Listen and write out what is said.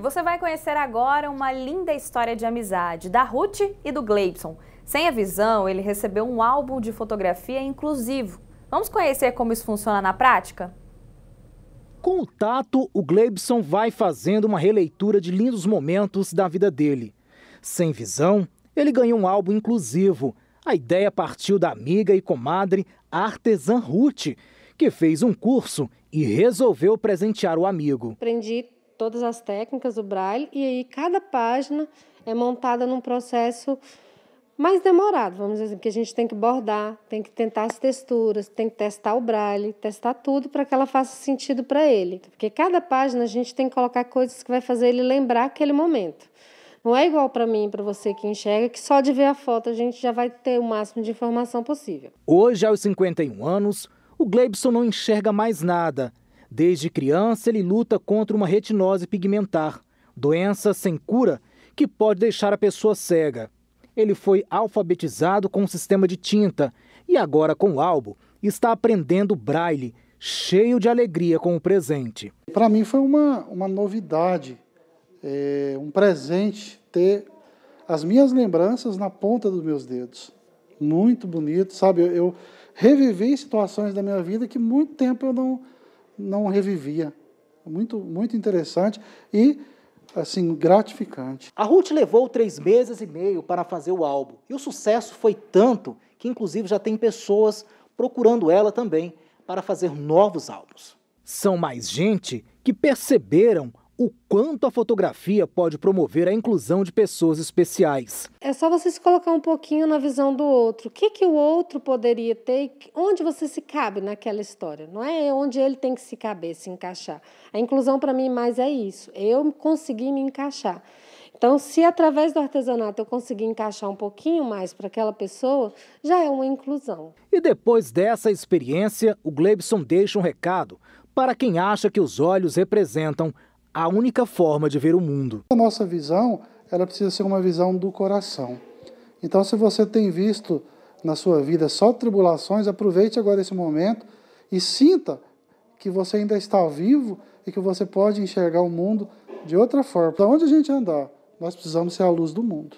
E você vai conhecer agora uma linda história de amizade da Ruth e do Gleibson. Sem a visão, ele recebeu um álbum de fotografia inclusivo. Vamos conhecer como isso funciona na prática? Com o tato, o Gleibson vai fazendo uma releitura de lindos momentos da vida dele. Sem visão, ele ganhou um álbum inclusivo. A ideia partiu da amiga e comadre artesã Ruth, que fez um curso e resolveu presentear o amigo. Aprendi todas as técnicas do braille, e aí cada página é montada num processo mais demorado, vamos dizer assim, que a gente tem que bordar, tem que tentar as texturas, tem que testar o braille, testar tudo para que ela faça sentido para ele. Porque cada página a gente tem que colocar coisas que vai fazer ele lembrar aquele momento. Não é igual para mim, para você que enxerga, que só de ver a foto a gente já vai ter o máximo de informação possível. Hoje, aos 51 anos, o Gleibson não enxerga mais nada Desde criança, ele luta contra uma retinose pigmentar, doença sem cura que pode deixar a pessoa cega. Ele foi alfabetizado com um sistema de tinta e agora, com o álbum, está aprendendo braille, cheio de alegria com o presente. Para mim foi uma, uma novidade, é, um presente ter as minhas lembranças na ponta dos meus dedos. Muito bonito, sabe? Eu, eu revivi situações da minha vida que muito tempo eu não não revivia. Muito, muito interessante e assim gratificante. A Ruth levou três meses e meio para fazer o álbum e o sucesso foi tanto que inclusive já tem pessoas procurando ela também para fazer novos álbuns. São mais gente que perceberam o quanto a fotografia pode promover a inclusão de pessoas especiais. É só você se colocar um pouquinho na visão do outro. O que, que o outro poderia ter? Onde você se cabe naquela história? Não é onde ele tem que se caber, se encaixar. A inclusão, para mim, mais é isso. Eu consegui me encaixar. Então, se através do artesanato eu conseguir encaixar um pouquinho mais para aquela pessoa, já é uma inclusão. E depois dessa experiência, o Glebson deixa um recado para quem acha que os olhos representam a única forma de ver o mundo. A nossa visão, ela precisa ser uma visão do coração. Então, se você tem visto na sua vida só tribulações, aproveite agora esse momento e sinta que você ainda está vivo e que você pode enxergar o mundo de outra forma. Para onde a gente andar, nós precisamos ser a luz do mundo.